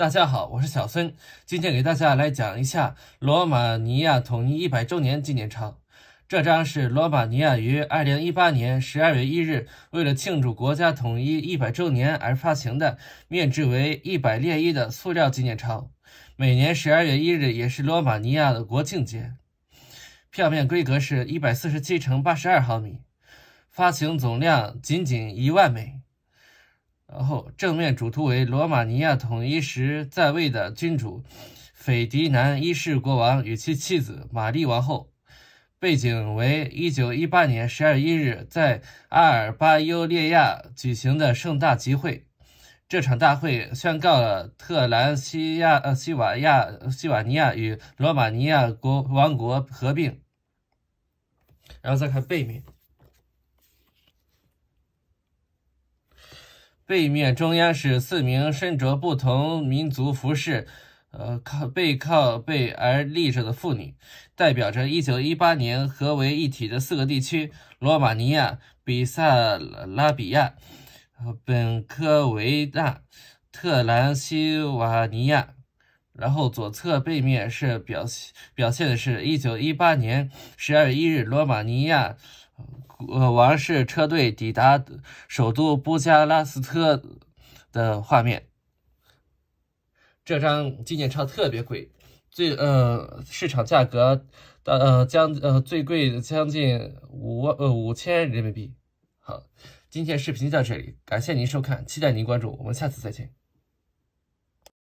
大家好，我是小孙，今天给大家来讲一下罗马尼亚统一一百周年纪念钞。这张是罗马尼亚于2018年12月1日为了庆祝国家统一一百周年而发行的，面值为100列一的塑料纪念钞。每年12月1日也是罗马尼亚的国庆节。票面规格是147乘82毫米，发行总量仅仅1万枚。然后正面主图为罗马尼亚统一时在位的君主斐迪南一世国王与其妻子玛丽王后，背景为一九一八年十二一日在阿尔巴尤列亚举行的盛大集会，这场大会宣告了特兰西亚呃西瓦亚西瓦尼亚与罗马尼亚国王国合并。然后再看背面。背面中央是四名身着不同民族服饰，呃靠背靠背而立着的妇女，代表着一九一八年合为一体的四个地区：罗马尼亚、比萨拉比亚、本科维纳、特兰西瓦尼亚。然后左侧背面是表表现的是一九一八年十二月一日罗马尼亚。呃，王室车队抵达首都布加拉斯特的画面。这张纪念钞特别贵，最呃市场价格的呃将呃最贵将近五万呃五千人民币。好，今天视频就到这里，感谢您收看，期待您关注，我们下次再见。